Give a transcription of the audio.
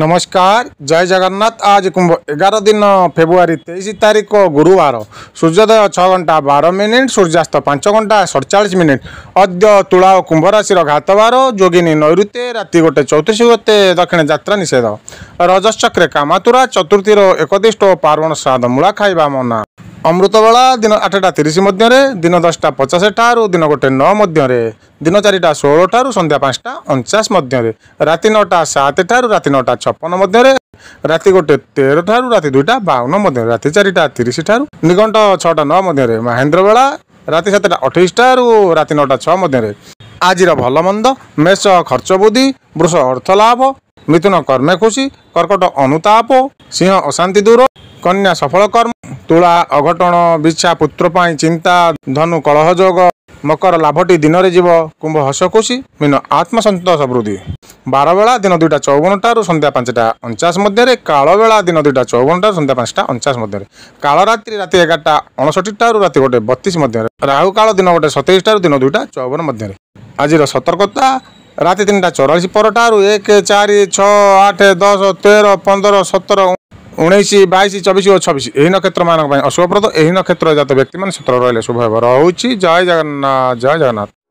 ନମସ୍କାର ଜୟ ଜଗନ୍ନାଥ ଆଜି କୁମ୍ଭ ଏଗାର ଦିନ ଫେବୃଆରୀ ତେଇଶ ତାରିଖ ଗୁରୁବାର ସୂର୍ଯ୍ୟୋଦୟ ଛଅ ଘଣ୍ଟା ବାର ମିନିଟ୍ ସୂର୍ଯ୍ୟାସ୍ତ ପାଞ୍ଚ ଘଣ୍ଟା ସଡ଼ଚାଳିଶ ମିନିଟ୍ ଅଦ୍ୟ ତୁଳା ଓ କୁମ୍ଭ ରାଶିର ଘାତବାର ଯୋଗିନୀ ନୈଋତ୍ୟ ରାତି ଗୋଟେ ଚତୁର୍ଥୀ ଗୋଟେ ଦକ୍ଷିଣ ଯାତ୍ରା ନିଷେଧ ରଜଶକ୍ରେ କାମାତୁରା ଚତୁର୍ଥୀର ଏକଦିଷ୍ଟ ଓ ପାର୍ବଣ ଶ୍ରାଦ୍ଧ ମୂଳା ଖାଇବା ମନା ଅମୃତବେଳା ଦିନ ଆଠଟା ତିରିଶ ମଧ୍ୟରେ ଦିନ ଦଶଟା ପଚାଶ ଠାରୁ ଦିନ ଗୋଟେ ନଅ ମଧ୍ୟରେ ଦିନ ଚାରିଟା ଷୋହଳଠାରୁ ସନ୍ଧ୍ୟା ପାଞ୍ଚଟା ଅଣଚାଶ ମଧ୍ୟରେ ରାତି ନଅଟା ସାତ ଠାରୁ ରାତି ନଅଟା ଛପନ ମଧ୍ୟରେ ରାତି ଗୋଟେ ତେର ଠାରୁ ରାତି ଦୁଇଟା ବାଉନ ମଧ୍ୟରେ ରାତି ଚାରିଟା ତିରିଶ ଠାରୁ ନିଘଣ୍ଟ ଛଅଟା ନଅ ମଧ୍ୟରେ ମହେନ୍ଦ୍ରବେଳା ରାତି ସାତଟା ଅଠେଇଶଟାରୁ ରାତି ନଅଟା ଛଅ ମଧ୍ୟରେ ଆଜିର ଭଲମନ୍ଦ ମେଷ ଖର୍ଚ୍ଚ ବୁଦ୍ଧି ବୃଷ ଅର୍ଥ ଲାଭ ମିଥୁନ କର୍ମେ ଖୁସି କର୍କଟ ଅନୁତାପ ସିଂହ ଅଶାନ୍ତି ଦୂର କନ୍ୟା ସଫଳ କର୍ମ ତୁଳା ଅଘଟଣ ବିଛା ପୁତ୍ର ପାଇଁ ଚିନ୍ତା ଧନୁ କଳହ ଯୋଗ ମକର ଲାଭଟି ଦିନରେ ଯିବ କୁମ୍ଭ ହସଖୁସି ମିନ ଆତ୍ମସନ୍ତୋଷ ବୃଦ୍ଧି ବାରବେଳା ଦିନ ଦୁଇଟା ଚଉବନଟାରୁ ସନ୍ଧ୍ୟା ପାଞ୍ଚଟା ଅଣଚାଶ ମଧ୍ୟରେ କାଳବେଳା ଦିନ ଦୁଇଟା ଚଉବନଟାରୁ ସନ୍ଧ୍ୟା ପାଞ୍ଚଟା ଅଣଚାଶ ମଧ୍ୟରେ କାଳରାତ୍ରି ରାତି ଏଗାରଟା ଅଣଷଠିଟାରୁ ରାତି ଗୋଟେ ବତିଶ ମଧ୍ୟରେ ରାହୁ କାଳ ଦିନ ଗୋଟେ ସତେଇଶଟାରୁ ଦିନ ଦୁଇଟା ଚଉବନ ମଧ୍ୟରେ ଆଜିର ସତର୍କତା ରାତି ତିନିଟା ଚଉରାଳିଶ ପରଠାରୁ ଏକ ଚାରି ଛଅ ଆଠ ଦଶ ତେର ପନ୍ଦର ସତର ଉଣେଇଶ ବାଇଶ ଚବିଶ ଓ ଛବିଶ ଏହି ନକ୍ଷତ୍ରମାନଙ୍କ ପାଇଁ ଅଶୁଭପ୍ରଦ ଏହି ନକ୍ଷତ୍ର ଜାତ ବ୍ୟକ୍ତିମାନେ ସତର୍କ ରହିଲେ ଶୁଭ ହେବ ରହୁଛି ଜୟ ଜଗନ୍ନାଥ ଜୟ ଜଗନ୍ନାଥ